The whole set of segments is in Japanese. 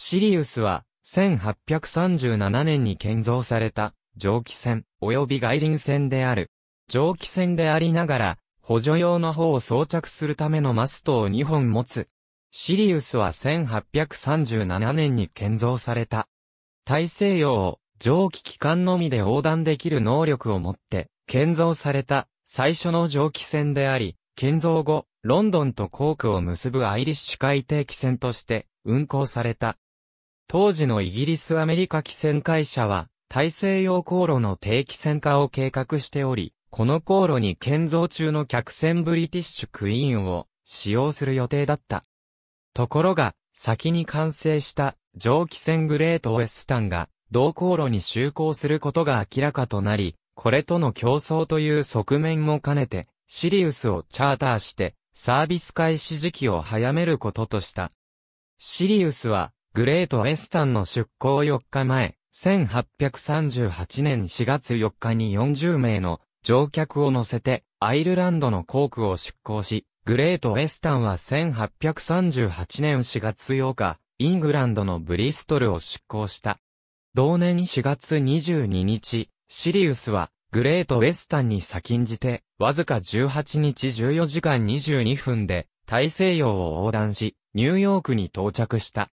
シリウスは、1837年に建造された、蒸気船、及び外輪船である。蒸気船でありながら、補助用の帆を装着するためのマストを2本持つ。シリウスは1837年に建造された。大西洋を蒸気機関のみで横断できる能力を持って、建造された最初の蒸気船であり、建造後、ロンドンとコークを結ぶアイリッシュ海底汽船として運航された。当時のイギリスアメリカ汽船会社は、大西洋航路の定期船化を計画しており、この航路に建造中の客船ブリティッシュクイーンを使用する予定だった。ところが、先に完成した蒸気船グレートウェスタンが同航路に就航することが明らかとなり、これとの競争という側面も兼ねて、シリウスをチャーターして、サービス開始時期を早めることとした。シリウスは、グレートウェスタンの出港4日前、1838年4月4日に40名の乗客を乗せてアイルランドの航空を出港し、グレートウェスタンは1838年4月8日、イングランドのブリストルを出港した。同年4月22日、シリウスはグレートウェスタンに先んじて、わずか18日14時間22分で、大西洋を横断し、ニューヨークに到着した。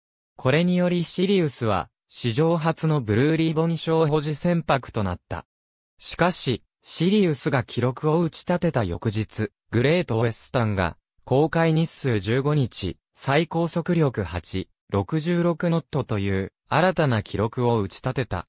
これによりシリウスは、史上初のブルーリボン賞保持船舶となった。しかし、シリウスが記録を打ち立てた翌日、グレートウェスタンが、公開日数15日、最高速力8、66ノットという新たな記録を打ち立てた。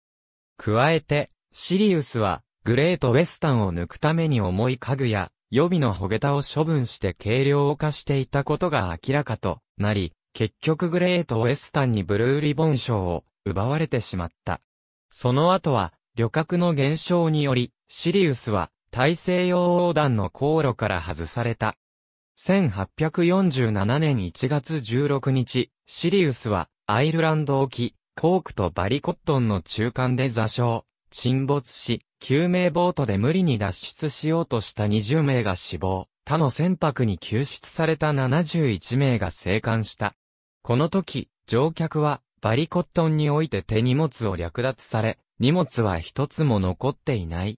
加えて、シリウスは、グレートウェスタンを抜くために重い家具や、予備のほげたを処分して軽量を化していたことが明らかとなり、結局グレート・ウェスタンにブルーリボン賞を奪われてしまった。その後は、旅客の減少により、シリウスは大西洋横断の航路から外された。1847年1月16日、シリウスはアイルランド沖、コークとバリコットンの中間で座礁、沈没し、救命ボートで無理に脱出しようとした20名が死亡。他の船舶に救出された71名が生還した。この時、乗客はバリコットンにおいて手荷物を略奪され、荷物は一つも残っていない。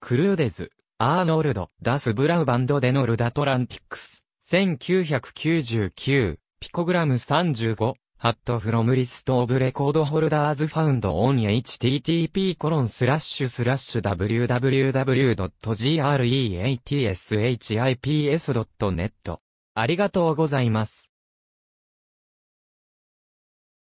クルーデズ、アーノルド、ダス・ブラウバンド・デノルダ・トランティックス、1999、ピコグラム35、ハットフロムリストオブレコードホルダーズファウンドオン http コロンスラッシュスラッシュ www.greatships.net ありがとうございます。